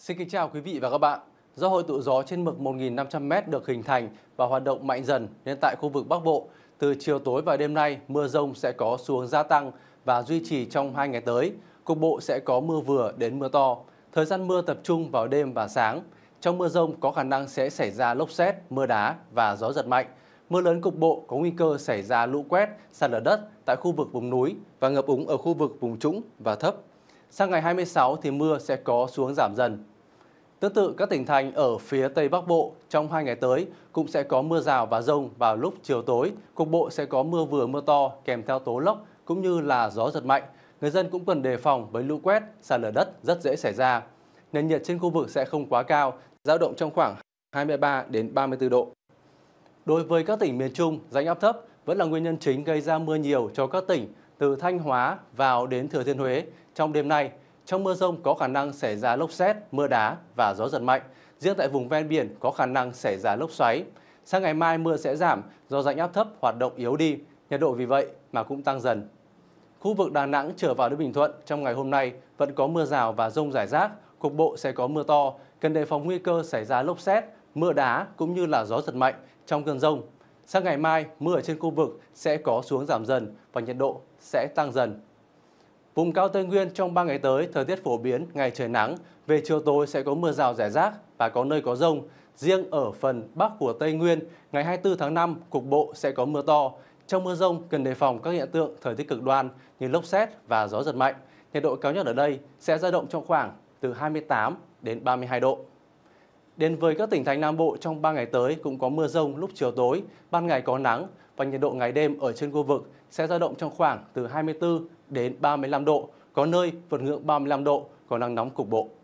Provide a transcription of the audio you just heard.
Xin kính chào quý vị và các bạn. Do hội tụ gió trên mực 1.500m được hình thành và hoạt động mạnh dần nên tại khu vực Bắc Bộ, từ chiều tối và đêm nay mưa rông sẽ có xuống gia tăng và duy trì trong hai ngày tới. Cục bộ sẽ có mưa vừa đến mưa to. Thời gian mưa tập trung vào đêm và sáng. Trong mưa rông có khả năng sẽ xảy ra lốc xét, mưa đá và gió giật mạnh. Mưa lớn cục bộ có nguy cơ xảy ra lũ quét, sạt lở đất tại khu vực vùng núi và ngập úng ở khu vực vùng trũng và thấp. Sang ngày 26 thì mưa sẽ có xuống giảm dần Tương tự, các tỉnh thành ở phía Tây Bắc Bộ trong hai ngày tới cũng sẽ có mưa rào và rông vào lúc chiều tối. Cục bộ sẽ có mưa vừa mưa to kèm theo tố lốc cũng như là gió giật mạnh. Người dân cũng cần đề phòng với lũ quét, sạt lở đất rất dễ xảy ra. Nền nhiệt trên khu vực sẽ không quá cao, dao động trong khoảng 23 đến 34 độ. Đối với các tỉnh miền Trung, rãnh áp thấp vẫn là nguyên nhân chính gây ra mưa nhiều cho các tỉnh từ Thanh Hóa vào đến Thừa Thiên Huế trong đêm nay trong mưa rông có khả năng xảy ra lốc xét, mưa đá và gió giật mạnh. Riêng tại vùng ven biển có khả năng xảy ra lốc xoáy. Sang ngày mai mưa sẽ giảm do rãnh áp thấp hoạt động yếu đi, nhiệt độ vì vậy mà cũng tăng dần. Khu vực Đà Nẵng trở vào đến Bình Thuận trong ngày hôm nay vẫn có mưa rào và rông rải rác, cục bộ sẽ có mưa to, cần đề phòng nguy cơ xảy ra lốc xét, mưa đá cũng như là gió giật mạnh trong cơn rông. Sang ngày mai, mưa ở trên khu vực sẽ có xuống giảm dần và nhiệt độ sẽ tăng dần. Vùng cao Tây Nguyên trong 3 ngày tới, thời tiết phổ biến, ngày trời nắng, về chiều tối sẽ có mưa rào rải rác và có nơi có rông. Riêng ở phần Bắc của Tây Nguyên, ngày 24 tháng 5, cục bộ sẽ có mưa to. Trong mưa rông, cần đề phòng các hiện tượng thời tiết cực đoan như lốc xét và gió giật mạnh. Nhiệt độ cao nhất ở đây sẽ dao động trong khoảng từ 28 đến 32 độ. Đến với các tỉnh thành Nam Bộ trong 3 ngày tới cũng có mưa rông lúc chiều tối, ban ngày có nắng, và nhiệt độ ngày đêm ở trên khu vực sẽ dao động trong khoảng từ 24 đến 35 độ, có nơi vượt ngưỡng 35 độ, có nắng nóng cục bộ.